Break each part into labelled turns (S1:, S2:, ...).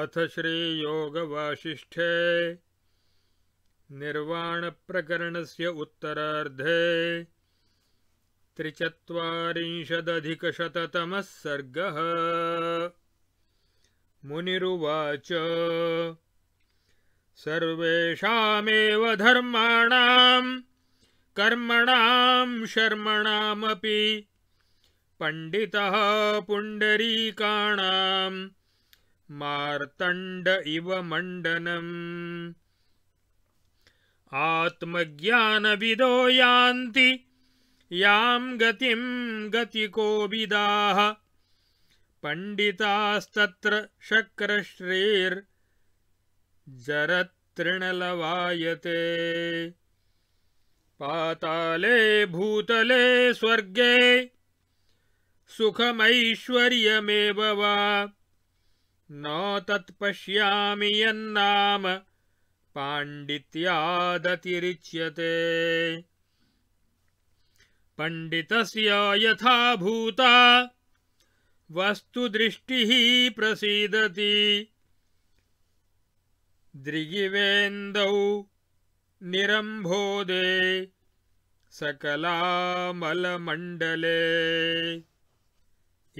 S1: अथ श्रीयोगवासिष्ठे निर्वाणप्रकरणस्य उत्तरार्धे त्रिचत्वारिंशदधिकशततमः सर्गः मुनिरुवाच सर्वेषामेव धर्माणां कर्मण शर्मणामपि पंडिता पुण्डरीकाणाम् मार्तण्ड इव मण्डनम् आत्मज्ञानविदो यान्ति याम् गतिम् गतिकोविदाः पण्डितास्तत्र शक्रश्रीर्जरतृणलवायते पाताले भूतले स्वर्गे सुखमैश्वर्यमेव वा न तत्पश्यामि यन्नाम पाण्डित्यादतिरिच्यते पण्डितस्य भूता वस्तुदृष्टिः प्रसीदति दृगिवेन्दौ निरम्भोदे सकलामलमण्डले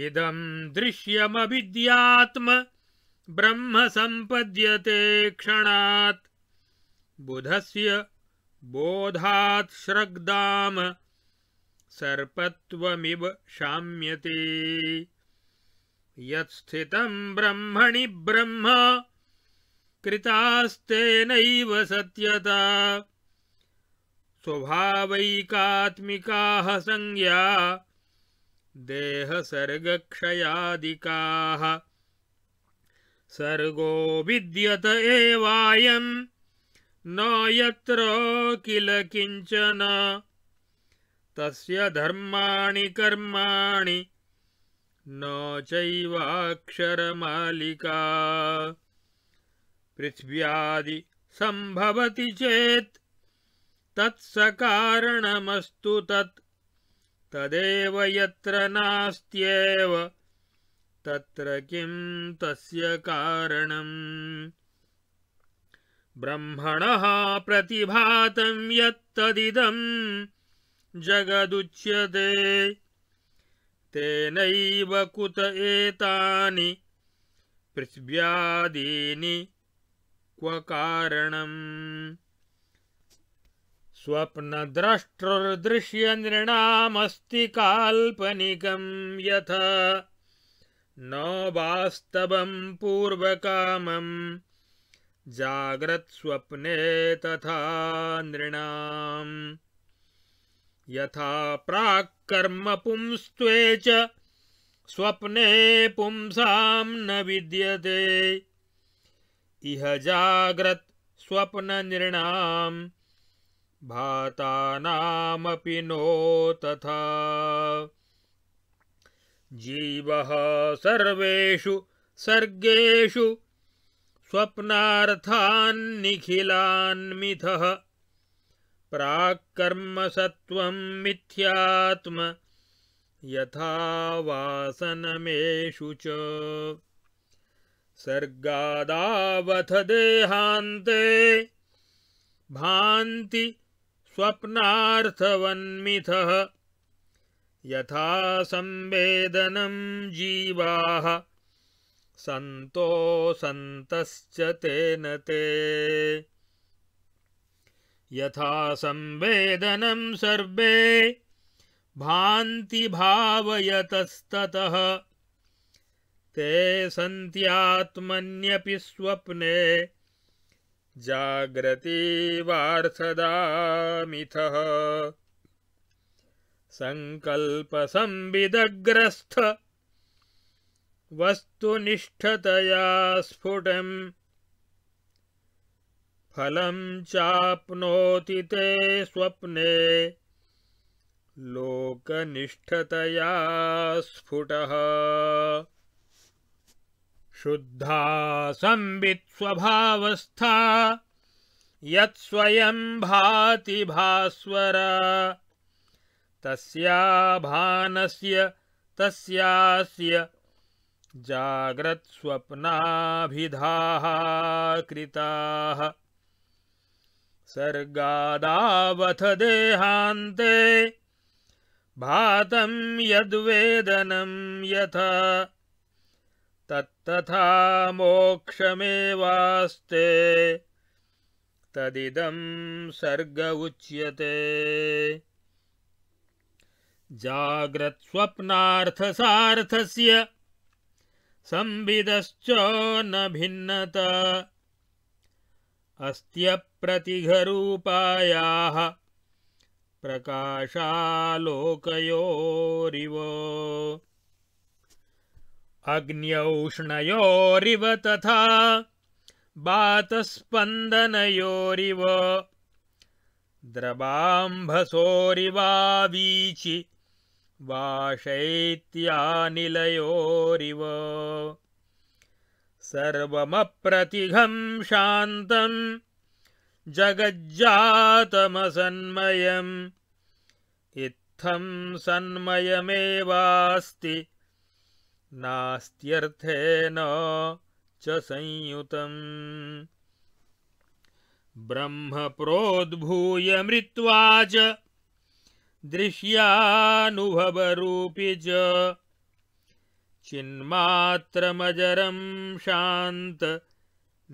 S1: इदम् दृश्यमविद्यात्म ब्रह्म सम्पद्यते क्षणात् बुधस्य बोधात् श्रग्दाम सर्पत्वमिव शाम्यते यत्स्थितम् ब्रह्मणि ब्रह्म कृतास्तेनैव सत्यता स्वभावैकात्मिकाः संज्ञा देहसर्गक्षयादिकाः सर्गो विद्यत एवायम् न यत्र किल किञ्चन तस्य धर्माणि कर्माणि न चैवाक्षरमालिका पृथिव्यादि सम्भवति चेत् तत्सकारणमस्तु तत् तदेव यत्र नास्त्येव तत्र किं तस्य कारणम् ब्रह्मणः प्रतिभातं यत्तदिदम् जगदुच्यते तेनैव कुत एतानि पृथ्व्यादीनि क्व कारणम् स्वप्नद्रष्टुर्दृश्यनृणामस्ति काल्पनिकम् यथा न वास्तवं पूर्वकामम् जाग्रत्स्वप्ने तथा नृणाम् यथा पुंस्त्वे च स्वप्ने पुंसां न विद्यते इह जाग्रत्स्वप्न नृणाम् भातानामपि नो तथा जीवः सर्वेषु सर्गेषु स्वप्नार्थान्निखिलान्मिथः मिथ्यात्म यथा वासनमेषु च सर्गादावथ देहान्ते भान्ति स्वप्नार्थवन्मिथः यथा संवेदनं जीवा सतो सन्तश्च तेन ते यथा संवेदनं सर्वे भांति भावयतस्ततः ते सन्त्यात्मन्यपि स्वप्ने जागृती वार्थदा जाग्रतीवार्थदामिथः सङ्कल्पसंविदग्रस्थ वस्तुनिष्ठतया स्फुटम् फलम् चाप्नोति ते स्वप्ने लोकनिष्ठतया स्फुटः शुद्धा संवित् स्वभावस्था भाति भास्वरा तस्या भानस्य तस्यास्य जाग्रत्स्वप्नाभिधाः कृताः सर्गादावथ देहान्ते भातं यद्वेदनं यथा तत्तथा मोक्षमेवास्ते तदिदं सर्ग उच्यते जाग्रत्स्वप्नार्थसार्थस्य संविदश्च न भिन्नता अस्त्यप्रतिघरूपायाः प्रकाशालोकयोरिव अग्न्यौष्णयोरिव तथा बातस्पन्दनयोरिव द्रवाम्भसोरिवावीचि वाशैत्यानिलयोरिव सर्वमप्रतिघं शान्तं जगज्जातमसन्मयम् इत्थं सन्मयमेवास्ति नास्त्यर्थेन च संयुतम् ब्रह्म प्रोद्भूय मृत्वा च दृश्यानुभवरूपि च शान्त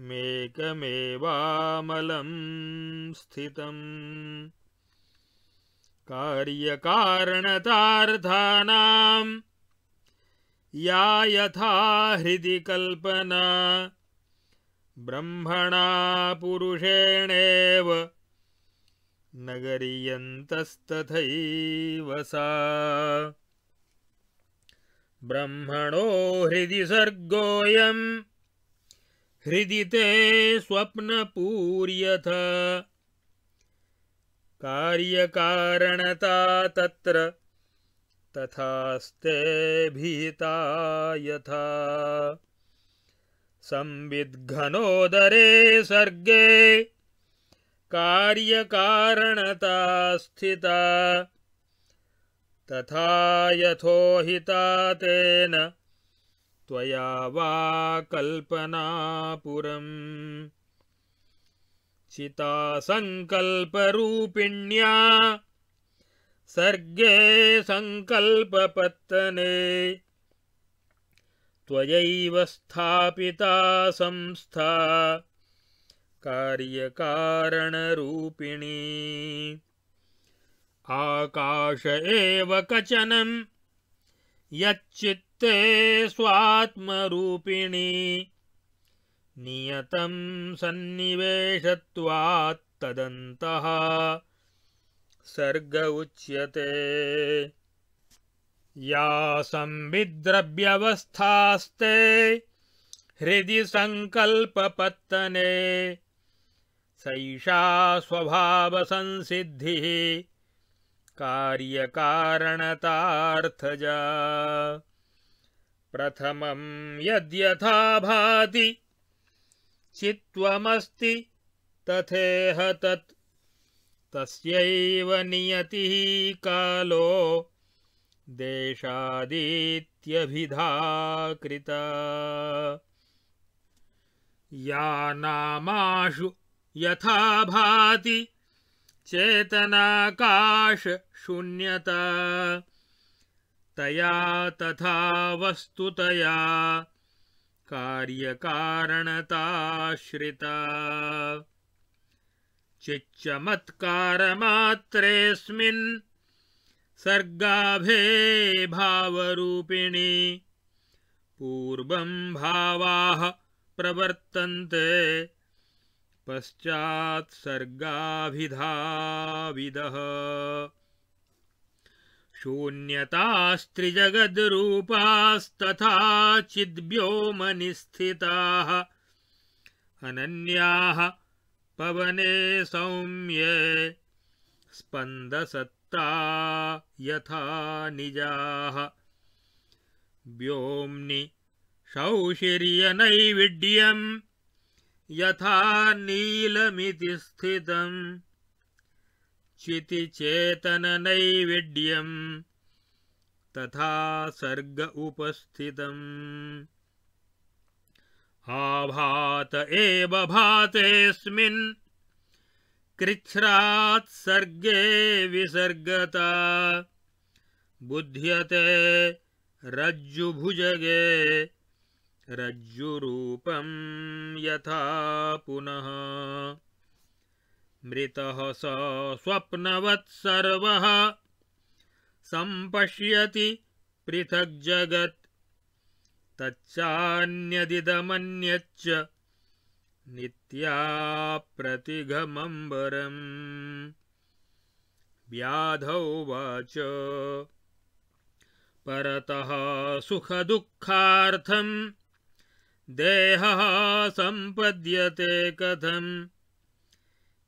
S1: मेकमेवामलं स्थितम् कार्यकारणतार्थानां या यथा हृदि कल्पना ब्रह्मणा पुरुषेणेव नगरीयन्तस्तथैवसा ब्रह्मणो हृदि सर्गोऽयम् हृदि ते स्वप्नपूर्यथ कार्यकारणता तत्र तथास्ते भीता यथा संविद्घनोदरे सर्गे कार्यकारणता स्थिता तथा यथोहिता तेन त्वया वा कल्पनापुरम् सर्गे सङ्कल्पपत्तने त्वयैव स्थापिता संस्था कार्यकारणरूपिणी आकाश एव कचनम् यच्चित्ते स्वात्मरूपिणी नियतं सन्निवेशत्वात्तदन्तः सर्ग उच्यते या संविद्रव्यवस्थास्ते हृदि सङ्कल्पपत्तने सैषा स्वभावसंसिद्धिः कार्यकारणतार्थजा भाति यद्यथाभाति तथेह तत् तस्यैव नियतिः कालो देशादित्यभिधा कृता या यथा भाति चेतनाकाश चेतनाकाशशून्यता तया तथा वस्तुतया कार्यकारणताश्रिता चिच्चमत्कारमात्रेऽस्मिन् भावरूपिणी पूर्वम् भावाः प्रवर्तन्ते पश्चात् सर्गाभिधाविदः शून्यतास्त्रिजगद्रूपास्तथा शून्यतास्त्रिजगद्रूपास्तथाचिद्भ्योमनिस्थिताः अनन्याः पवने सौम्ये स्पन्दसत्ता यथा निजाः व्योम्नि शौशिर्यनैविड्यम् यथा नीलमिति स्थितम् चितिचेतननैवेड्यम् तथा सर्ग उपस्थितम् आभात एव भातेऽस्मिन् कृच्छ्रात्सर्गे विसर्गता बुध्यते रज्जुभुजगे रज्जुरूपं यथा पुनः मृतः स स्वप्नवत् सर्वः सम्पश्यति पृथग्जगत् तच्चान्यदिदमन्यच्च नित्याप्रतिघमम्बरम् व्याधौ वाच परतः सुखदुःखार्थम् देहः सम्पद्यते कथम्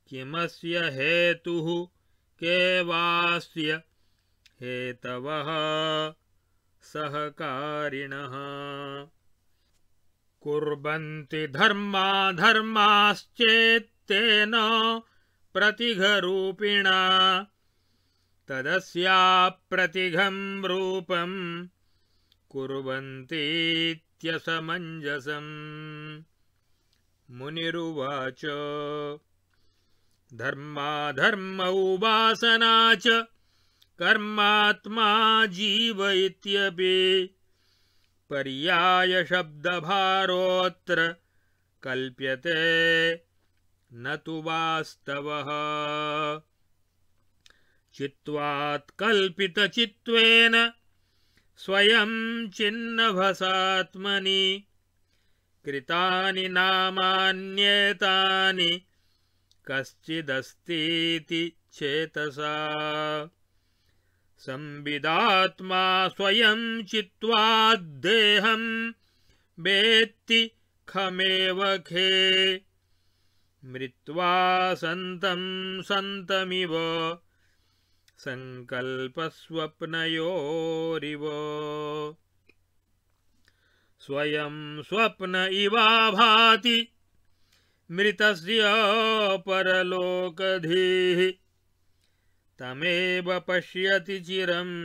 S1: किमस्य हेतुः के वास्य हेतवः सहकारिणः कुर्वन्ति धर्माश्चेत्तेन प्रतिघरूपिणा तदस्याप्रतिघं रूपं कुर्वन्ति नित्यसमञ्जसम् मुनिरुवाच धर्माधर्मौपासना च कर्मात्मा जीव इत्यपि पर्यायशब्दभारोऽत्र कल्प्यते न तु वास्तवः चित्त्वात्कल्पितचित्त्वेन स्वयम् चिन्नभसात्मनि कृतानि नामान्येतानि कश्चिदस्तीति चेतसा संविदात्मा चित्वा देहं वेत्ति खमेवखे मृत्वा सन्तं सन्तमिव सङ्कल्पस्वप्नयोरिव स्वयं स्वप्न इवाभाति मृतस्य परलोकधीः तमेव पश्यति चिरम्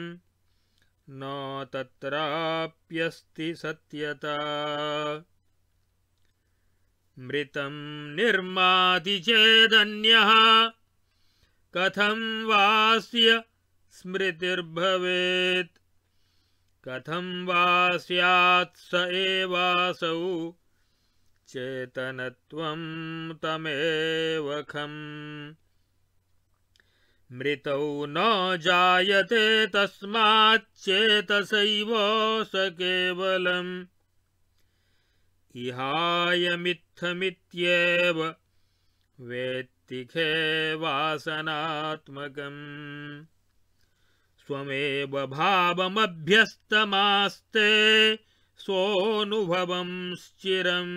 S1: न तत्राप्यस्ति सत्यता मृतं निर्माति चेदन्यः कथं वास्य स्मृतिर्भवेत् कथं वा स एवासौ चेतनत्वं तमेवखम् मृतौ न जायते तस्माच्चेतसैव स केवलम् इहायमित्थमित्येव वेत् वासनात्मकम् स्वमेव भावमभ्यस्तमास्ते सोऽनुभवं चिरम्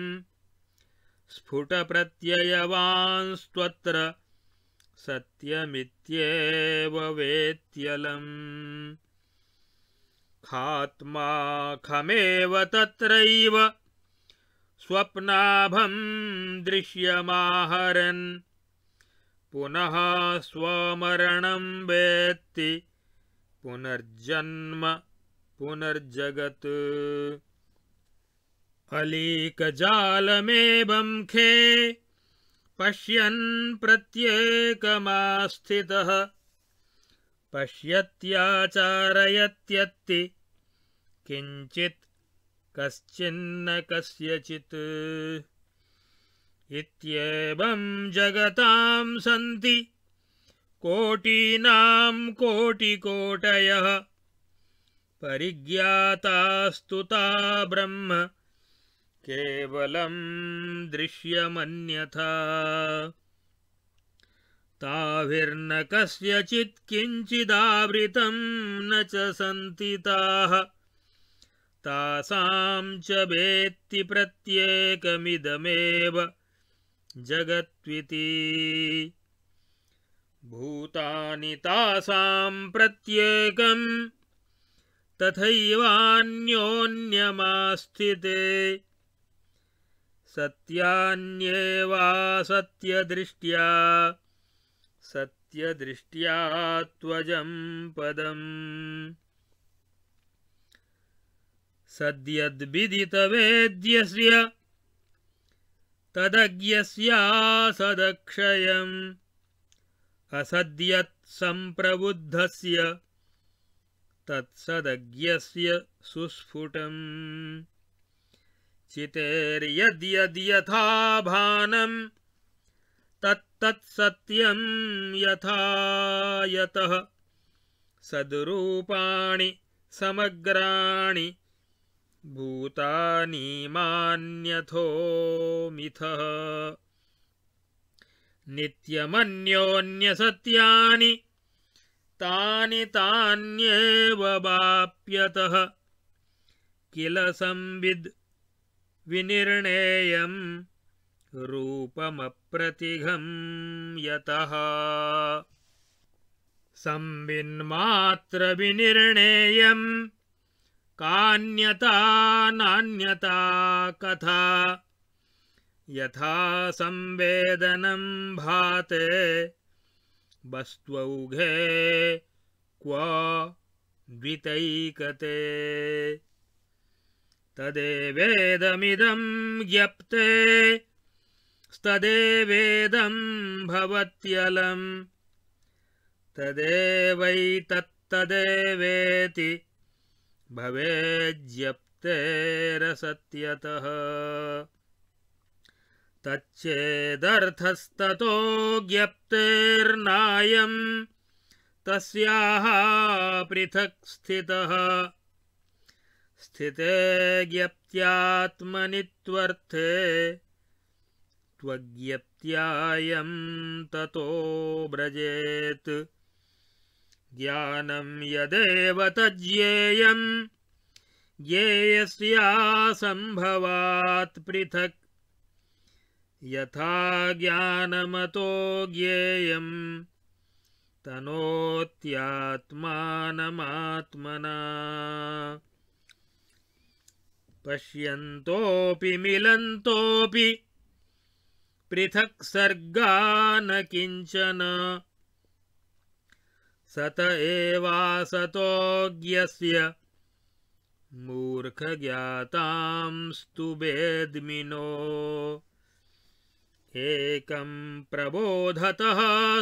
S1: स्फुटप्रत्ययवांस्त्वत्र सत्यमित्येव वेत्यलम् खात्मा खमेव तत्रैव स्वप्नाभं दृश्यमाहरन् पुनः स्वमरणं वेत्ति पुनर्जन्म पुनर्जगत् अलीकजालमेवं खे पश्यन् प्रत्येकमास्थितः पश्यत्याचारयत्यत्ति किञ्चित् कश्चिन्न कस्यचित् इत्येवं जगतां सन्ति कोटीनां कोटिकोटयः परिज्ञातास्तु ता ब्रह्म केवलं दृश्यमन्यथा ताभिर्न किञ्चिदावृतं न च सन्ति ताः तासां च वेत्ति प्रत्येकमिदमेव जगत्विति भूतानि तासाम् प्रत्येकम् तथैवान्योन्यमास्थिते सत्यान्येवासत्यदृष्ट्या सत्यदृष्ट्या त्वजं पदम् सद्यद्विदितवेद्यस्य तदज्ञस्यासदक्षयम् असद्यत्सम्प्रबुद्धस्य तत्सदज्ञस्य सुस्फुटम् चितेर्यद्यद्यद्यद्यद्यथाभानं तत्तत्सत्यं यथायतः सद्रूपाणि समग्राणि भूतानि मान्यथो मान्यथोमिथः नित्यमन्योन्यसत्यानि तानि वाप्यतः किल संविद् विनिर्णेयम् रूपमप्रतिघं यतः संविन्मात्रविनिर्णेयम् कान्यता नान्यता कथा यथा संवेदनं भाते वस्त्वौघे क्व द्वितैकते तदेवेदमिदं ज्ञप्ते स्तदेवेदं भवत्यलम् तदेवैतत्तदेवेति भवेज्यप्तेरसत्यतः तच्चेदर्थस्ततो ज्ञप्तेर्नायम् तस्याः पृथक् स्थितः स्थिते ज्ञत्यात्मनि त्वर्थे त्वज्ञप्त्यायम् ततो व्रजेत् ज्ञानं यदेव ज्ञेयस्यासम्भवात् पृथक् यथा ज्ञानमतो ज्ञेयम् तनोत्यात्मानमात्मना पश्यन्तोऽपि मिलन्तोऽपि पृथक् सर्गा न किञ्चन सत एवासतोज्ञस्य मूर्खज्ञातां स्तु वेद्मिनो एकं प्रबोधतः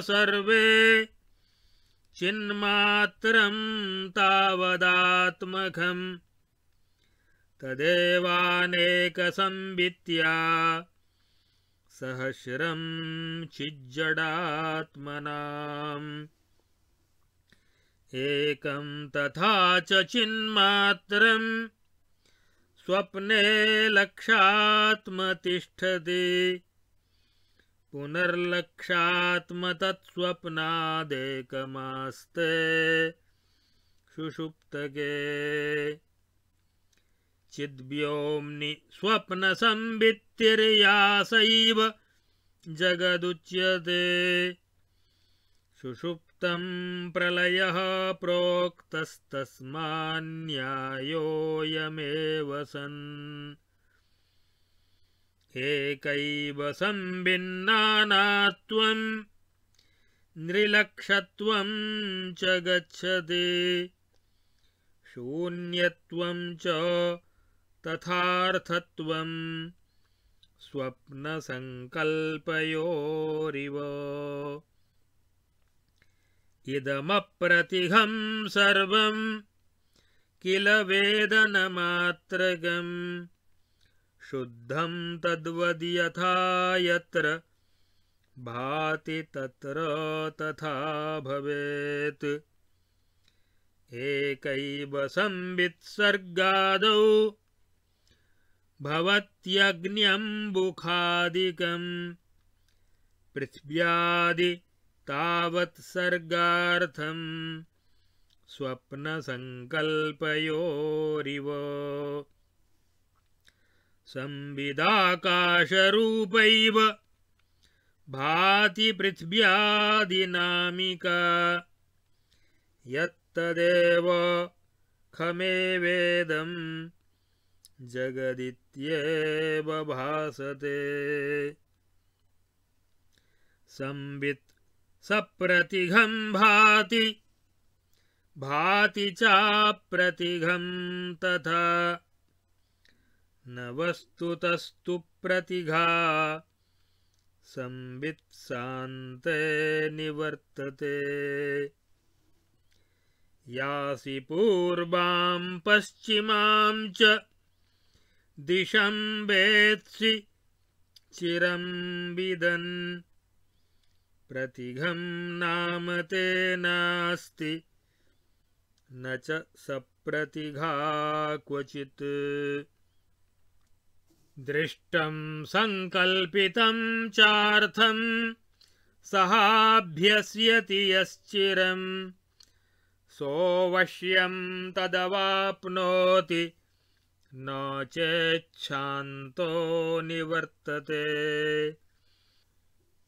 S1: सर्वे चिन्मात्रं तावदात्मघम् तदेवानेकसंवित्या सहस्रं चिज्जडात्मनाम् एकं तथा च चिन्मात्रम् स्वप्ने लक्षात्मतिष्ठति पुनर्लक्षात्मतत्स्वप्नादेकमास्ते सुषुप्तके चिद्व्योम्नि स्वप्नसंवित्तिर्यासैव जगदुच्यते सुषुप् म् प्रलयः प्रोक्तस्तस्मान्यायोऽयमेव सन् एकैव सम्भिन्नात्वम् च गच्छति शून्यत्वम् च तथार्थत्वम् स्वप्नसङ्कल्पयोरिव इदमप्रतिहं सर्वं किल वेदनमात्रगम् शुद्धं तद्वद् यथा यत्र भाति तत्र तथा भवेत् एकैव संवित्सर्गादौ भवत्यग्न्यम्बुखादिकम् पृथिव्यादि तावत् सर्गार्थं स्वप्नसङ्कल्पयोरिव संविदाकाशरूपैव भाति पृथिव्यादिनामिका यत्तदेव खमे वेदं जगदित्येव भासते संवित् सप्रतिघं भाति भाति प्रतिघं तथा न वस्तुतस्तु प्रतिघा संवित्सान्ते निवर्तते यासि पूर्वाम् पश्चिमां च दिशं वेत्सि चिरं विदन् प्रतिघं नाम ते नास्ति न च सप्रतिघा क्वचित् दृष्टं सङ्कल्पितं चार्थं सहाभ्यस्यति यश्चिरम् सोऽवश्यं तदवाप्नोति नो चेच्छान्तो निवर्तते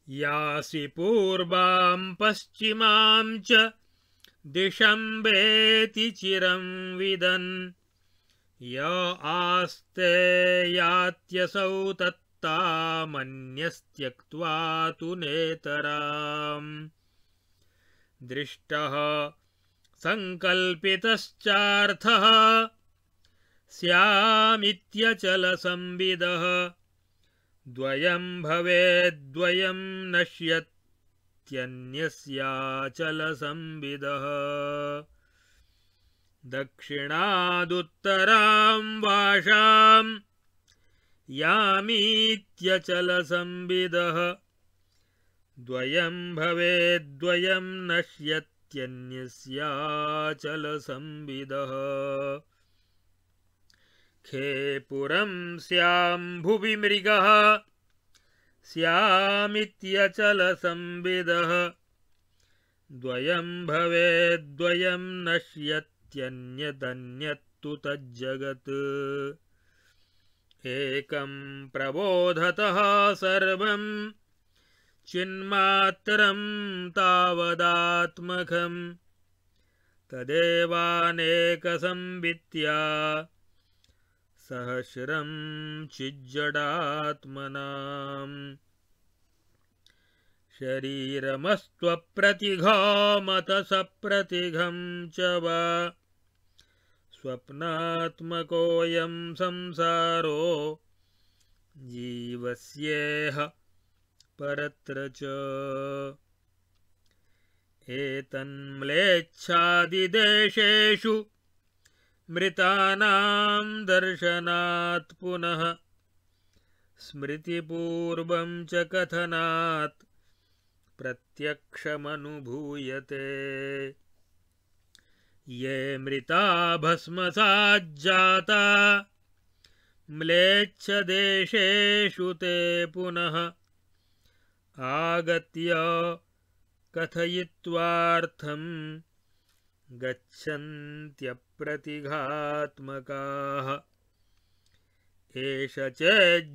S1: यासि पूर्वाम् पश्चिमाम् च दिशम्बेति चिरंविदन् य यात्यसौ तत्तामन्यस्त्यक्त्वा तु नेतराम् दृष्टः सङ्कल्पितश्चार्थः स्यामित्यचलसंविदः द्वयं भवेद् द्वयं नश्यत्यन्यस्याचलसंविदः दक्षिणादुत्तरां भाषाम् यामीत्यचलसंविदः द्वयं भवेद् द्वयं नश्यत्यन्यस्याचलसंविदः खे पुरम् स्याम्भुवि मृगः स्यामित्यचलसंविदः द्वयम् भवेद्वयम् नश्यत्यन्यदन्यत्तु तज्जगत् एकम् प्रबोधतः सर्वम् चिन्मात्रं तावदात्मकम् तदेवानेकसंवित्या सहस्रं चिज्जडात्मनाम् शरीरमस्त्वप्रतिघामतसप्रतिघं च वा स्वप्नात्मकोऽयं संसारो जीवस्येह परत्र च एतन्म्लेच्छादिदेशेषु मृतानां दर्शनात् पुनः स्मृतिपूर्वं च कथनात् प्रत्यक्षमनुभूयते ये मृता भस्मसाज्जाता म्लेच्छदेशेषु ते पुनः आगत्य कथयित्वार्थं गच्छन्त्य प्रतिघात्मकाः एष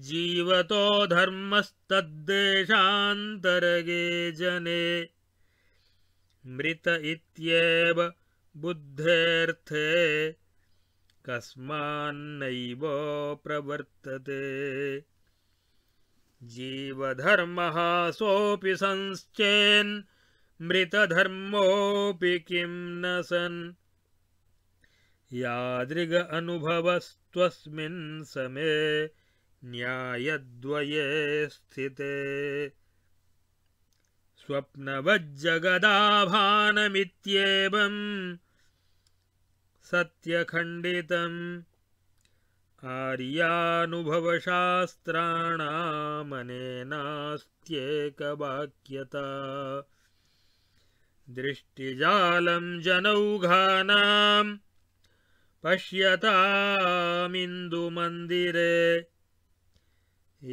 S1: जीवतो धर्मस्तद्देशान्तरगे जने मृत इत्येव बुद्धेऽर्थे कस्मान्नैव प्रवर्तते जीवधर्मः सोऽपि संस्थेन् मृतधर्मोऽपि न सन् यादृग अनुभवस्त्वस्मिन् समे न्यायद्वये स्थिते स्वप्नवज्जगदाभानमित्येवम् सत्यखण्डितम् आर्यानुभवशास्त्राणामनेनास्त्येकवाक्यता दृष्टिजालं जनौघानाम् पश्यतामिन्दुमन्दिरे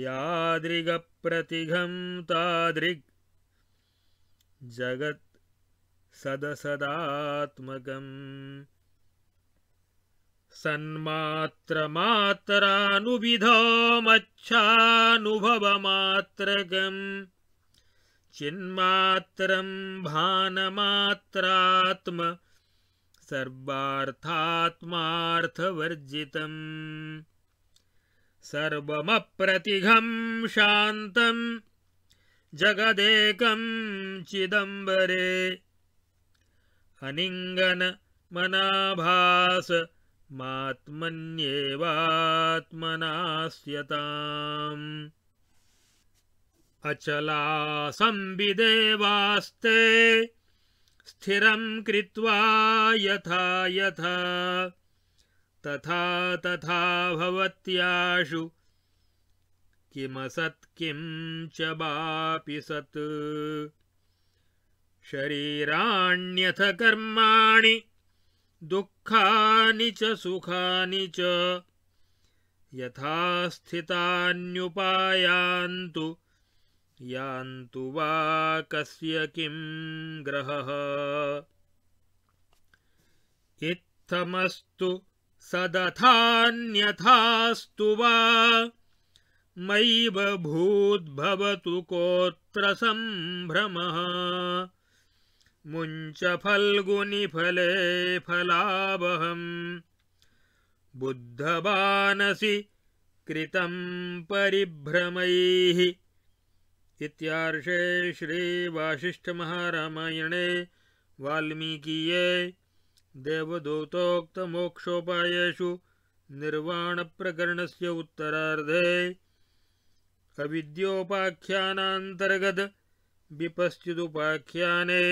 S1: यादृगप्रतिघं तादृग् जगत् सदसदात्मकम् सन्मात्रमात्रानुविधोमच्छानुभवमात्रकम् चिन्मात्रम् भानमात्रात्म सर्वार्थात्मार्थवर्जितम् सर्वमप्रतिघम् शान्तम् जगदेकं चिदम्बरे मात्मन्येवात्मनास्यताम् अचला संविदेवास्ते स्थिरम् कृत्वा यथा यथा तथा तथा भवत्याशु किमसत् किं च वापि सत् शरीराण्यथ कर्माणि दुःखानि च सुखानि च यथा स्थितान्युपायान्तु यान्तु वा कस्य किं ग्रहः इत्थमस्तु सदथान्यथास्तु वा मैव भूद्भवतु कोऽत्र सम्भ्रमः मुञ्चफल्गुनिफले फलावहम् बुद्धबानसि कृतं परिभ्रमैः इत्यार्षे श्रीवासिष्ठमहारामायणे वाल्मीकीये देवदूतोक्तमोक्षोपायेषु निर्वाणप्रकरणस्य उत्तरार्धे अविद्योपाख्यानान्तर्गतविपश्चिदुपाख्याने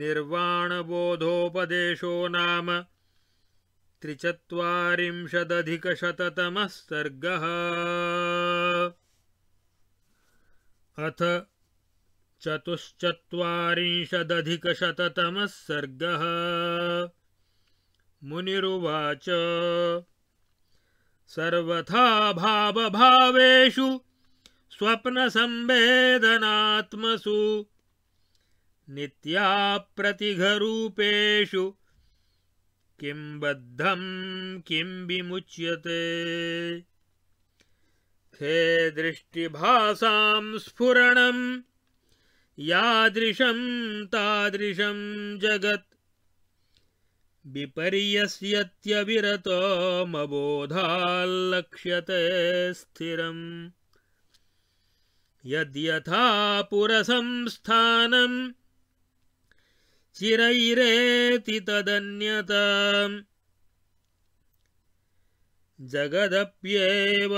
S1: निर्वाणबोधोपदेशो नाम त्रिचत्वारिंशदधिकशततमः सर्गः अथ चतुश्चत्वारिंशदधिकशततमः सर्गः मुनिरुवाच सर्वथाभावभावेषु स्वप्नसंवेदनात्मसु नित्याप्रतिघरूपेषु किंबद्धं किं विमुच्यते हे दृष्टिभासां स्फुरणं यादृशं तादृशं जगत् विपर्यस्यत्यविरतमबोधाल्लक्ष्यते स्थिरम् यद्यथा पुरसंस्थानम् चिरैरेति तदन्यतम् जगदप्येवमनिशम्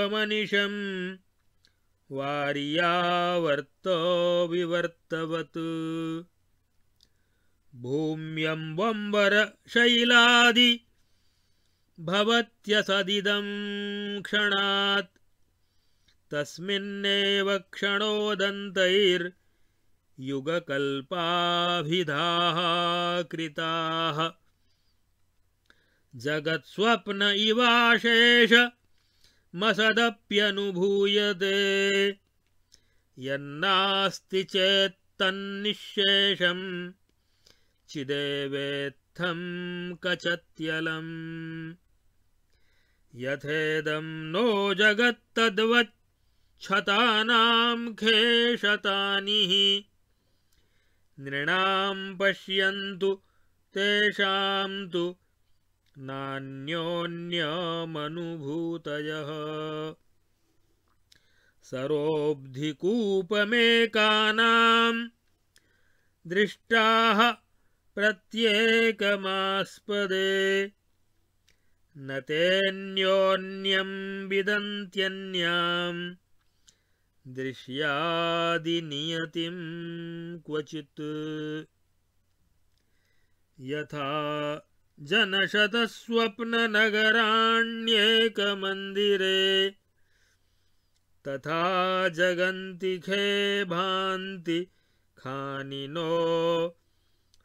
S1: वार्यावर्तो विवर्तवत् भूम्यम्बम्बरशैलादि भवत्यसदिदं क्षणात् तस्मिन्नेव क्षणो कृताः जगत्स्वप्न मसदप्यनुभूयते यन्नास्ति चेत्तन्निःशेषम् चिदेवेत्थं कचत्यलम् यथेदं नो जगत्तद्वच्छतानाम् खेषतानिः नृणाम् पश्यन्तु तेषां तु नान्योन्यमनुभूतयः सरोऽब्धिकूपमेकानाम् दृष्टाः प्रत्येकमास्पदे न तेऽन्योन्यं विदन्त्यन्यां दृश्यादिनियतिं क्वचित् यथा जनशतस्वप्ननगराण्येकमन्दिरे तथा जगन्ति खे भान्ति खानिनो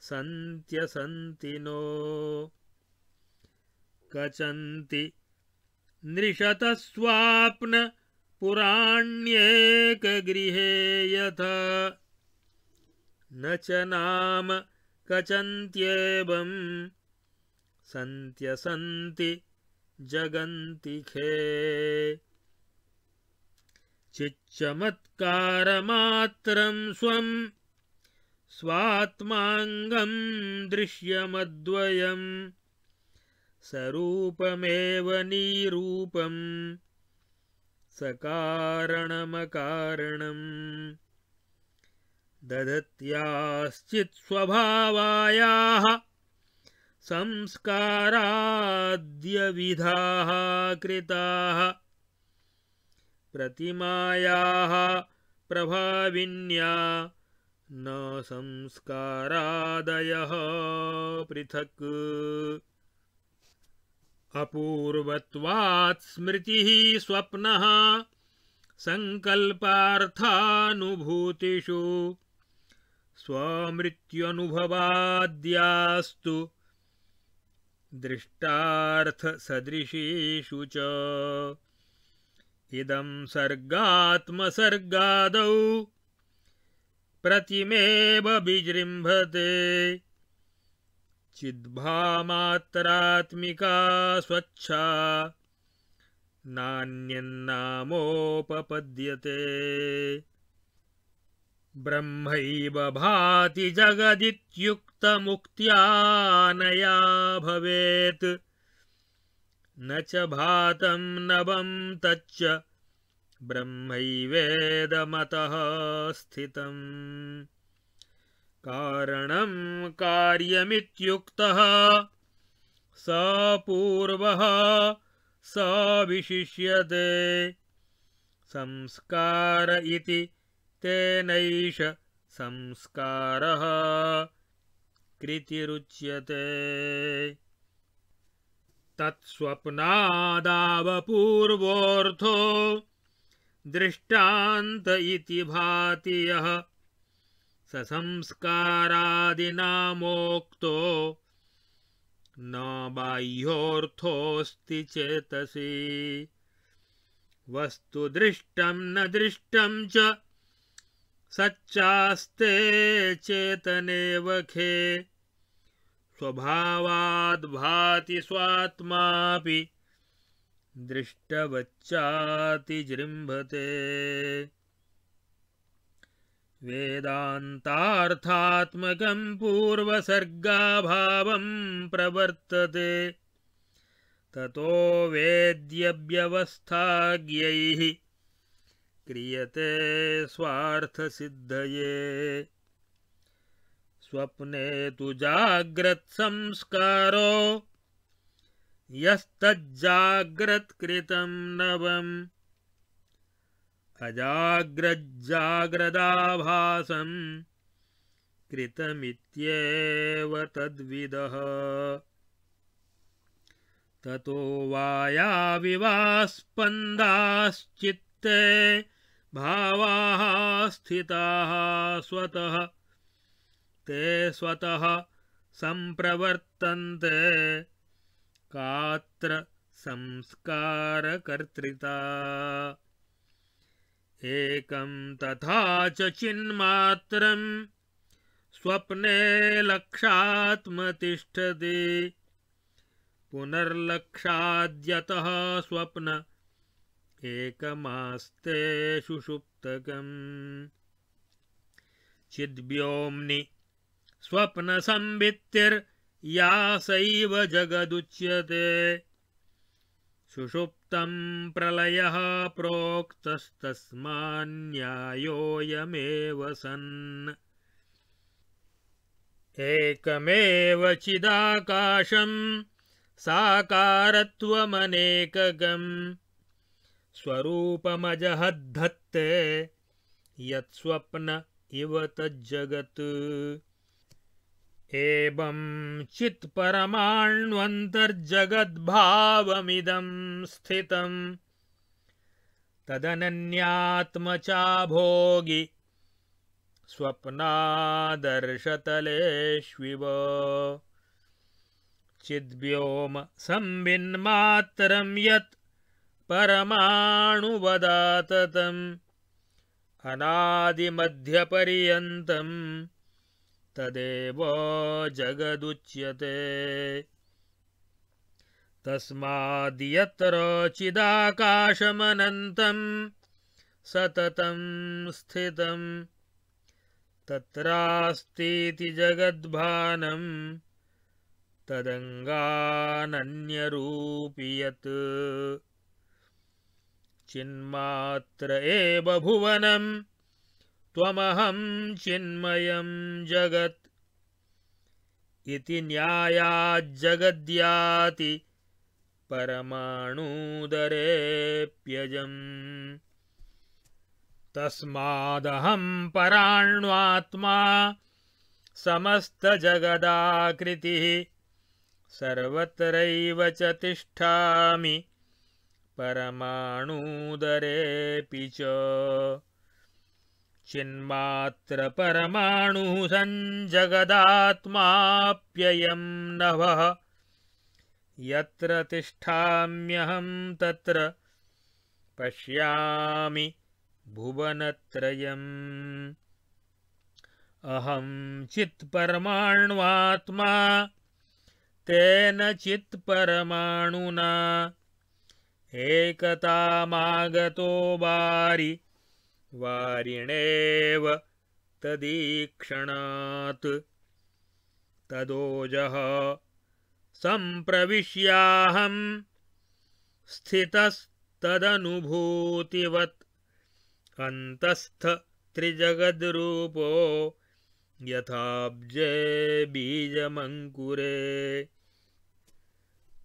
S1: सन्त्यसन्ति नो क्वचन्ति पुराण्येकगृहे यथा न च नाम कचन्त्येवम् सन्त्यसन्ति जगन्ति खे चिच्चमत्कारमात्रं स्वम् स्वात्माङ्गं दृश्यमद्वयम् सरूपमेव नीरूपम् सकारणमकारणम् दधत्याश्चित्स्वभावायाः संस्काराद्यविधाः कृताः प्रतिमायाः प्रभाविन्या न संस्कारादयः पृथक् स्मृतिः स्वप्नः सङ्कल्पार्थानुभूतिषु स्वमृत्युनुभवाद्यास्तु दृष्टार्थसदृशीषु च इदं सर्गात्मसर्गादौ प्रतिमेव विजृम्भते चिद्भामात्रात्मिका स्वच्छा नान्यन्नामोपपद्यते ब्रह्मैव भाति जगदित्युक्तमुक्त्यानया भवेत् न च भातं नवं तच्च ब्रह्मैवेदमतः स्थितम् कारणं कार्यमित्युक्तः स पूर्वः विशिष्यते संस्कार इति तेनैष संस्कारः कृतिरुच्यते तत्स्वप्नादावपूर्वोऽर्थो दृष्टान्त इति भाति यः स संस्कारादिनामोक्तो न बाह्योऽर्थोऽस्ति चेतसि वस्तुदृष्टं न दृष्टं च सच्चास्ते चेतनेवखे स्वभावाद्भाति स्वात्मापि दृष्टवच्चातिजृम्भते वेदान्तार्थात्मकं पूर्वसर्गाभावं प्रवर्तते ततो वेद्यव्यवस्थाज्ञैः क्रियते सिद्धये स्वप्ने तु जाग्रत्संस्कारो यस्तज्जाग्रत्कृतं नवम् अजाग्रज्जाग्रदाभासं कृतमित्येव तद्विदः ततो वायाविवास्पन्दाश्चित्ते भावाः स्थिताः स्वतः ते स्वतः सम्प्रवर्तन्ते कात्र संस्कारकर्तृता एकं तथा च चिन्मात्रं स्वप्ने लक्षात्मतिष्ठति पुनर्लक्षाद्यतः स्वप्न एकमास्ते सुषुप्तकम् चिद्व्योम्नि सैव जगदुच्यते सुषुप्तम् प्रलयः प्रोक्तस्तस्मान्न्यायोऽयमेव सन् एकमेव चिदाकाशम् साकारत्वमनेकगम् स्वरूपमजहद्धत्ते यत्स्वप्न इव तज्जगत् एवं चित्परमाण्वन्तर्जगद्भावमिदं स्थितम् तदनन्यात्मचाभोगि स्वप्नादर्शतलेष्विव चिद्व्योम संविन्मात्रं यत् परमाणुवदाततम् अनादिमध्यपर्यन्तं तदेव जगदुच्यते चिदाकाशमनन्तं सततं स्थितम् तत्रास्तीति जगद्भानम् तदङ्गानन्यरूपियत् चिन्मात्र एव बभुवनं त्वमहं चिन्मयं जगत् इति न्यायाज्जगद्याति परमाणूदरेऽप्यजम् तस्मादहं पराण्वात्मा समस्तजगदाकृतिः सर्वत्रैव च तिष्ठामि परमाणूदरेऽपि च चिन्मात्रपरमाणुः सन् जगदात्माप्ययं नभः यत्र तिष्ठाम्यहं तत्र पश्यामि भुवनत्रयम् अहं चित्परमाण्वात्मा तेन चित्परमाणुना एकतामागतो वारि वारिणेव तदीक्षणात् तदोजः सम्प्रविश्याहं स्थितस्तदनुभूतिवत् अन्तस्थ त्रिजगद्रूपो यथाब्जे बीजमङ्कुरे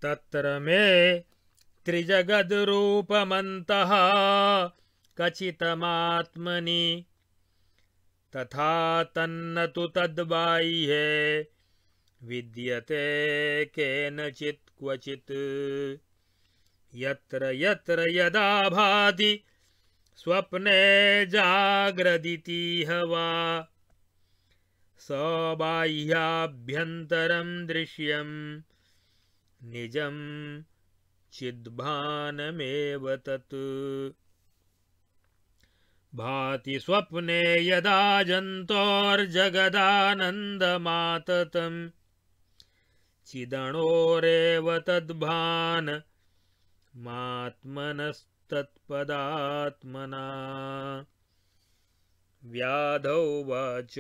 S1: तत्र मे त्रिजगद्रूपमन्तः कचितमात्मनि तथा तन्न तु तद्बाह्ये विद्यते केनचित् क्वचित् यत्र यत्र यदा भाति स्वप्ने जाग्रदितिह वा स बाह्याभ्यन्तरं दृश्यं निजम् चिद्भानमेव तत् भाति स्वप्ने यदा जन्तोर्जगदानन्दमाततम् चिदणोरेव तद्भान मात्मनस्तत्पदात्मना व्याधौ वाच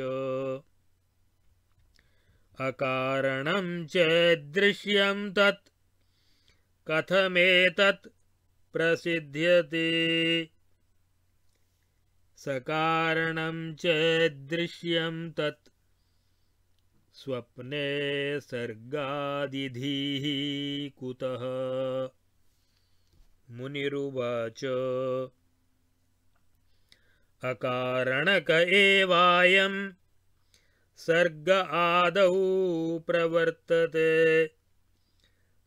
S1: अकारणं चेदृश्यं तत् कथमेतत् प्रसिद्ध्यते सकारणं च दृश्यं तत् स्वप्ने सर्गादिधीः कुतः मुनिरुवाच अकारणक एवायं सर्ग आदौ प्रवर्तते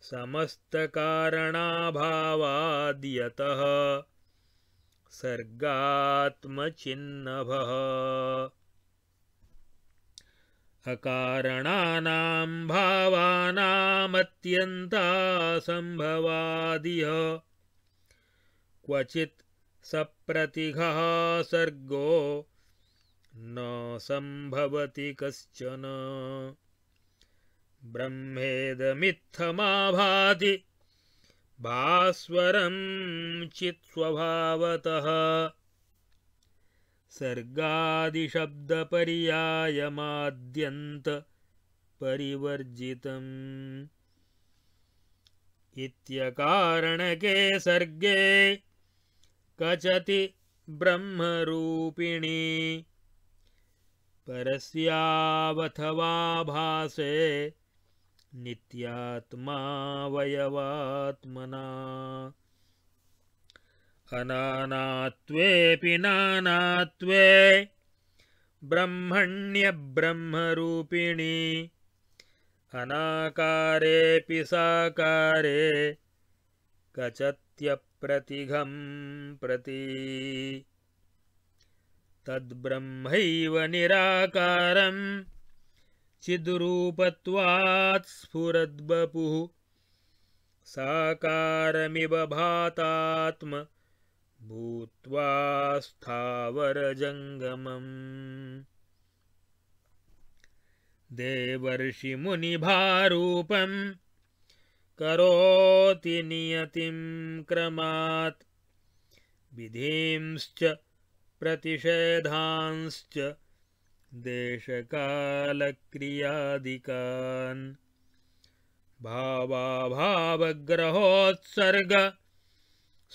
S1: समस्तकारणाभावादियतः अकारणानां भावानामत्यन्तासम्भवादिह क्वचित् सप्रतिघः सर्गो न सम्भवति कश्चन ब्रह्मेदमित्थमाभाति भास्वरं चित्स्वभावतः सर्गादिशब्दपर्यायमाद्यन्तपरिवर्जितम् इत्यकारणके सर्गे कचति ब्रह्मरूपिणि परस्यावथवाभासे नित्यात्मा वयवात्मना नानात्वे ब्रह्मण्यब्रह्मरूपिणि अनाकारेऽपि साकारे गचत्यप्रतिघं प्रति तद्ब्रह्मैव निराकारम् चिदुरूपत्वात्स्फुरद्वपुः साकारमिव भातात्म भूत्वा स्थावरजङ्गमम् करोति नियतिं क्रमात् विधींश्च प्रतिषेधांश्च देशकालक्रियादिकान् भावाभावग्रहोत्सर्ग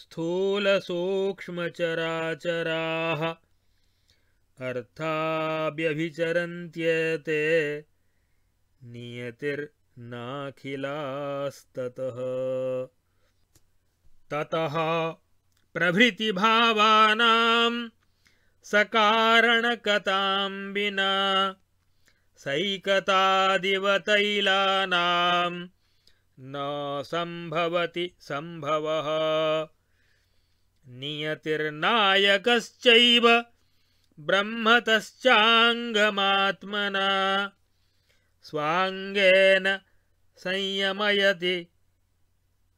S1: स्थूलसूक्ष्मचराचराः अर्थाव्यभिचरन्त्यते नियतिर्नाखिलास्ततः ततः प्रभृतिभावानाम् सकारणकतां विना सैकतादिवतैलानां न सम्भवति सम्भवः नियतिर्नायकश्चैव ब्रह्मतश्चाङ्गमात्मना स्वाङ्गेन संयमयति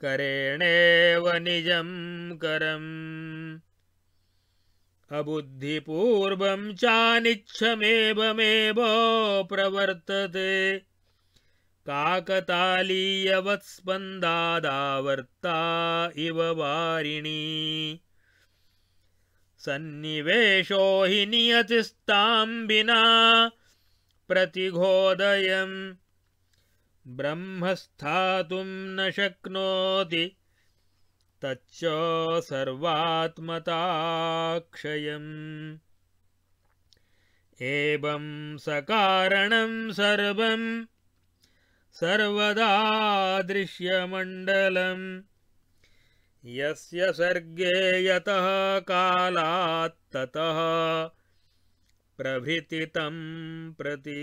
S1: करेणेव निजं करम् अबुद्धिपूर्वं चानिच्छमेवमेव प्रवर्तते काकतालीयवत्स्पन्दादावर्ता इव वारिणी सन्निवेशो हि नियतिस्तां विना प्रतिघोदयम् ब्रह्म न शक्नोति तच्च सर्वात्मताक्षयम् एवं सर्वं सर्वम् दृश्यमण्डलम् यस्य सर्गे यतः कालात्ततः ततः प्रति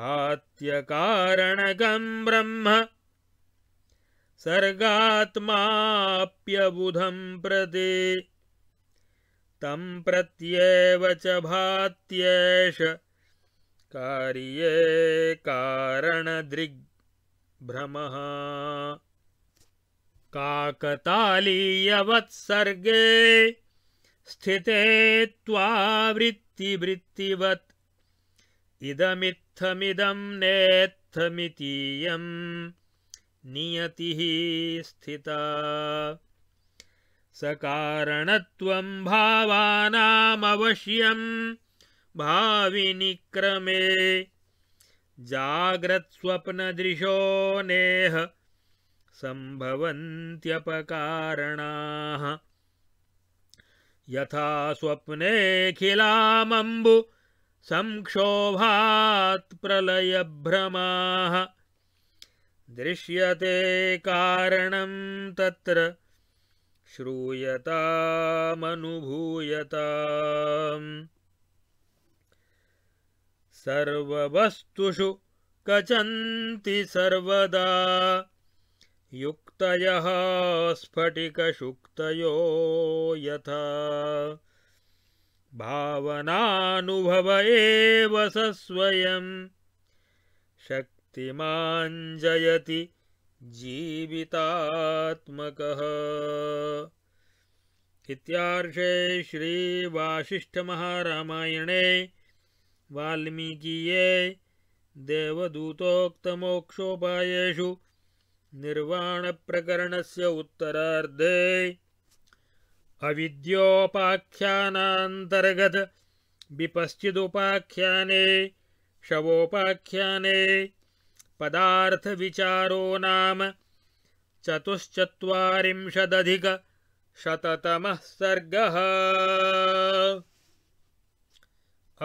S1: भात्यकारणकं ब्रह्म सर्गात्माप्यबुधं प्रति तं प्रत्येव च भात्येष कार्ये कारणदृग्भ्रमः काकतालीयवत्सर्गे स्थिते त्वावृत्तिवृत्तिवत् इदमित्थमिदम् नेत्थमितीयम् नियतिः स्थिता सकारणत्वं भावानामवश्यं भाविनि क्रमे जाग्रत्स्वप्नदृशो नेह सम्भवन्त्यपकारणाः यथा स्वप्नेऽखिलामम्बु प्रलयभ्रमाः दृश्यते कारणं तत्र श्रूयतामनुभूयताम् सर्ववस्तुषु कचन्ति सर्वदा युक्तयः स्फटिकशुक्तयो यथा भावनानुभव एव स स्वयम् मुक्तिमाञ्जयति जीवितात्मकः इत्यार्षे श्रीवासिष्ठमहारामायणे वाल्मीकिये देवदूतोक्तमोक्षोपायेषु निर्वाणप्रकरणस्य उत्तरार्धे अविद्योपाख्यानान्तर्गतविपश्चिदुपाख्याने शवोपाख्याने पदार्थ विचारो नाम शततमः सर्गः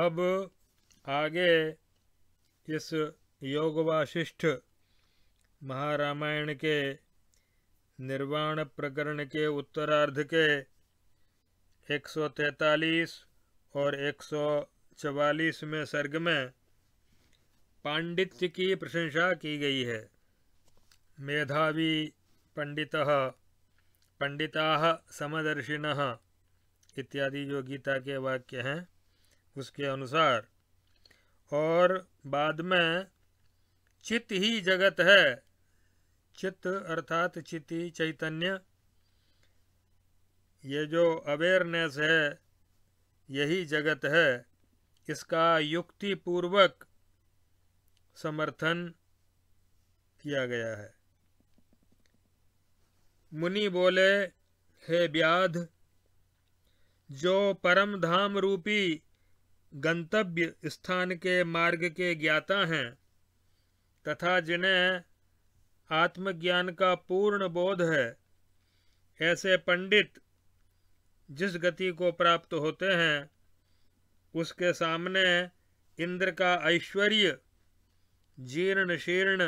S1: अब आगे इस योग वाशिष्ठ महारामायण के निर्वाण प्रकरण के उत्तरार्ध के 143 और 144 में सर्ग में पांडित्य की प्रशंसा की गई है मेधावी पंडित पंडिता समदर्शिन इत्यादि जो गीता के वाक्य हैं उसके अनुसार और बाद में चित्त ही जगत है चित्त अर्थात चिति चैतन्य ये जो अवेयरनेस है यही जगत है इसका युक्ति पूर्वक समर्थन किया गया है मुनि बोले हे व्याध जो परम धाम रूपी गंतव्य स्थान के मार्ग के ज्ञाता हैं तथा जिन्हें आत्मज्ञान का पूर्ण बोध है ऐसे पंडित जिस गति को प्राप्त होते हैं उसके सामने इंद्र का ऐश्वर्य जीर्ण शीर्ण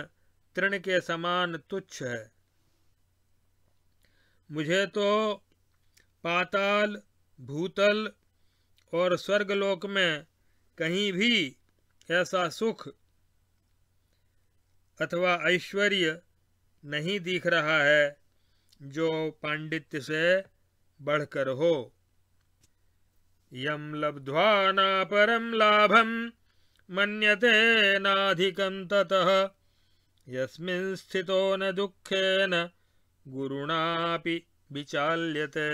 S1: तृण के समान तुच्छ है मुझे तो पाताल भूतल और स्वर्गलोक में कहीं भी ऐसा सुख अथवा ऐश्वर्य नहीं दिख रहा है जो पांडित्य से बढ़कर हो यम लब्ध्वा ना परम लाभम मन्यते नाधिकं ततः यस्मिन् स्थितो न दुःखेन गुरुणापि विचाल्यते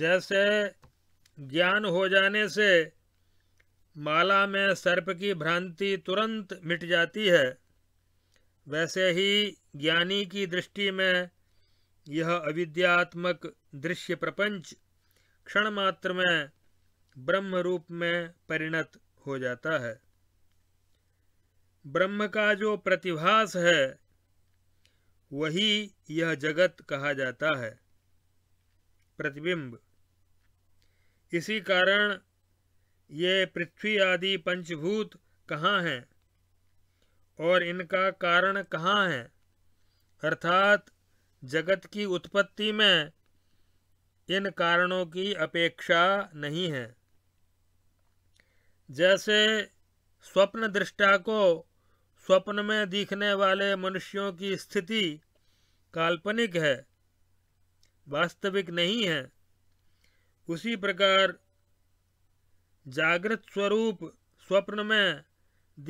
S1: जैसे ज्ञान हो जाने से माला में सर्प की भ्रांति तुरंत मिट जाती है वैसे ही ज्ञानी की दृष्टि में यह अविद्यात्मक दृश्य प्रपंच क्षण मात्र में ब्रह्म रूप में परिणत हो जाता है ब्रह्म का जो प्रतिभास है वही यह जगत कहा जाता है प्रतिबिंब इसी कारण ये पृथ्वी आदि पंचभूत कहाँ हैं और इनका कारण कहाँ है अर्थात जगत की उत्पत्ति में इन कारणों की अपेक्षा नहीं है जैसे स्वप्न दृष्टा को स्वप्न में दिखने वाले मनुष्यों की स्थिति काल्पनिक है वास्तविक नहीं है उसी प्रकार जागृत स्वरूप स्वप्न में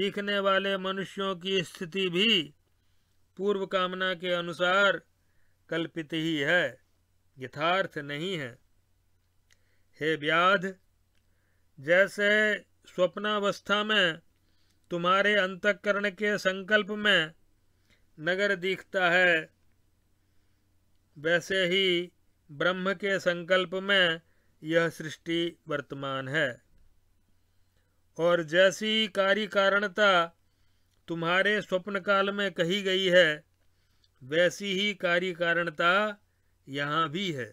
S1: दिखने वाले मनुष्यों की स्थिति भी पूर्व कामना के अनुसार कल्पित ही है यथार्थ नहीं है हे व्याध जैसे स्वप्नावस्था में तुम्हारे अंतकरण के संकल्प में नगर दिखता है वैसे ही ब्रह्म के संकल्प में यह सृष्टि वर्तमान है और जैसी कार्य कारणता तुम्हारे स्वप्न काल में कही गई है वैसी ही कार्य कारणता यहाँ भी है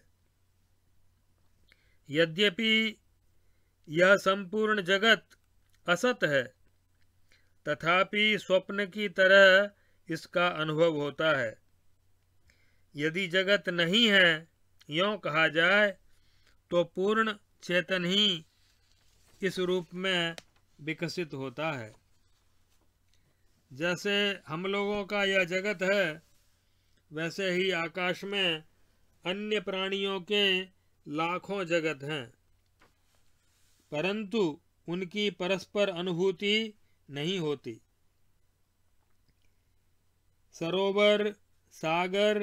S1: यद्यपि यह संपूर्ण जगत असत है तथापि स्वप्न की तरह इसका अनुभव होता है यदि जगत नहीं है यों कहा जाए तो पूर्ण चेतन ही इस रूप में विकसित होता है जैसे हम लोगों का यह जगत है वैसे ही आकाश में अन्य प्राणियों के लाखों जगत हैं परंतु उनकी परस्पर अनुभूति नहीं होती सरोवर सागर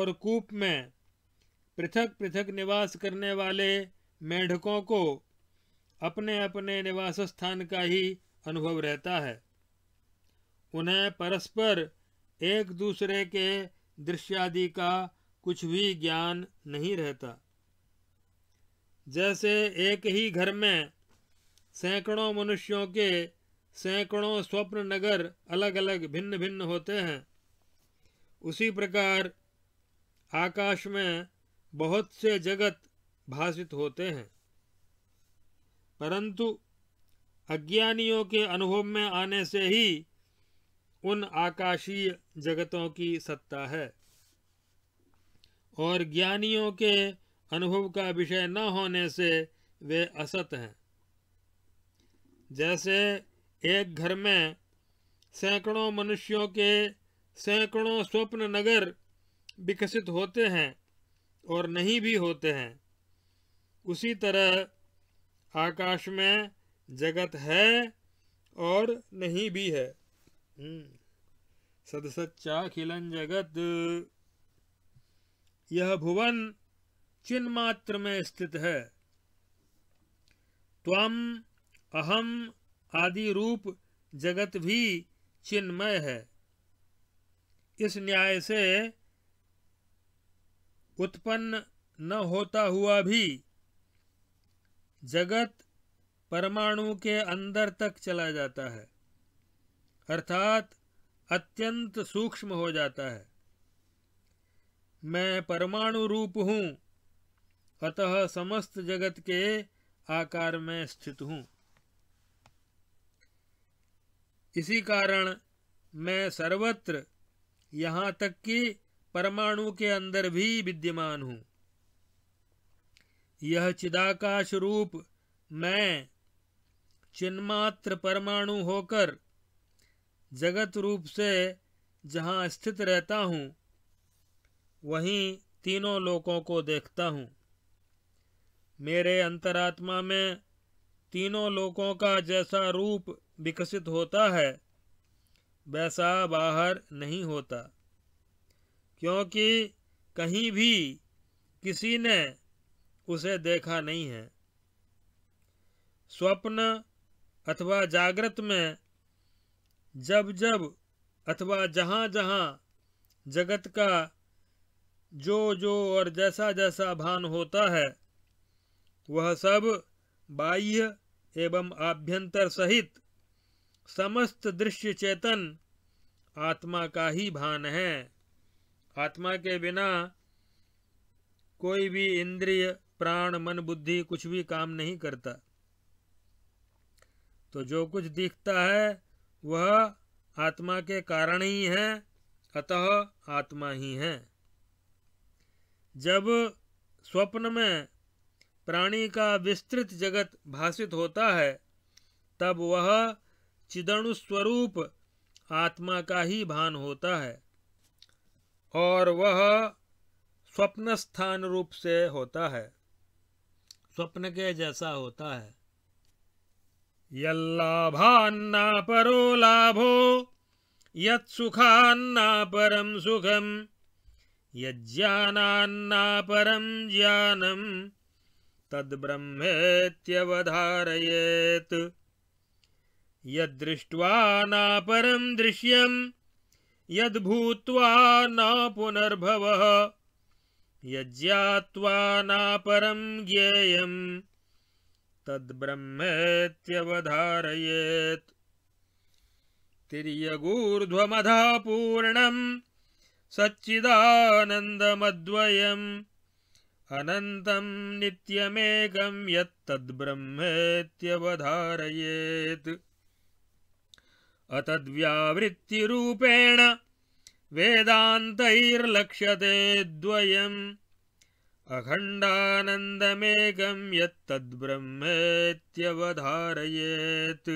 S1: और कूप में पृथक पृथक निवास करने वाले मेढकों को अपने अपने निवास स्थान का ही अनुभव रहता है उन्हें परस्पर एक दूसरे के दृश्यादि का कुछ भी ज्ञान नहीं रहता जैसे एक ही घर में सैकड़ों मनुष्यों के सैकड़ों स्वप्न नगर अलग अलग भिन्न भिन्न होते हैं उसी प्रकार आकाश में बहुत से जगत भाषित होते हैं परंतु अज्ञानियों के अनुभव में आने से ही उन आकाशीय जगतों की सत्ता है और ज्ञानियों के अनुभव का विषय न होने से वे असत हैं जैसे एक घर में सैकड़ों मनुष्यों के सैकड़ों स्वप्न नगर विकसित होते हैं और नहीं भी होते हैं उसी तरह आकाश में जगत है और नहीं भी है हम्म। सदसच्चा खिलन जगत यह भुवन चिन्ह मात्र में स्थित है त्वम अहम आदि रूप जगत भी चिन्मय है इस न्याय से उत्पन्न न होता हुआ भी जगत परमाणु के अंदर तक चला जाता है अर्थात अत्यंत सूक्ष्म हो जाता है मैं परमाणु रूप हूँ अतः समस्त जगत के आकार में स्थित हूं इसी कारण मैं सर्वत्र यहाँ तक कि परमाणु के अंदर भी विद्यमान हूँ यह चिदाकाश रूप मैं चिन्मात्र परमाणु होकर जगत रूप से जहाँ स्थित रहता हूँ वहीं तीनों लोकों को देखता हूँ मेरे अंतरात्मा में तीनों लोकों का जैसा रूप विकसित होता है वैसा बाहर नहीं होता क्योंकि कहीं भी किसी ने उसे देखा नहीं है स्वप्न अथवा जागृत में जब जब अथवा जहाँ जहाँ जगत का जो जो और जैसा जैसा भान होता है वह सब बाह्य एवं आभ्यंतर सहित समस्त दृश्य चेतन आत्मा का ही भान है आत्मा के बिना कोई भी इंद्रिय प्राण मन बुद्धि कुछ भी काम नहीं करता तो जो कुछ दिखता है वह आत्मा के कारण ही है अतः आत्मा ही है जब स्वप्न में प्राणी का विस्तृत जगत भाषित होता है तब वह चिदणु स्वरूप आत्मा का ही भान होता है और वह स्वप्न स्थान रूप से होता है स्वप्न के जैसा होता है यल्लाभान्ना परो लाभो यत्सुखान्ना परम सुखम यज्ञान्ना परम ज्ञानम तद्ब्रह्मेत्यवधारयेत् यद्दृष्ट्वा नापरम् दृश्यम् यद्भूत्वा न पुनर्भव यज्ञात्वा नापरम् ज्ञेयं तद्ब्रह्मेत्यवधारयेत् तिर्यगूर्ध्वमधापूर्णम् सच्चिदानन्दमद्वयम् अनन्तम् नित्यमेकम् यत्तद्ब्रह्मेत्यवधारयेत् अतद्व्यावृत्तिरूपेण वेदान्तैर्लक्ष्यते द्वयम् अखण्डानन्दमेकम् यत्तद्ब्रह्मेत्यवधारयेत्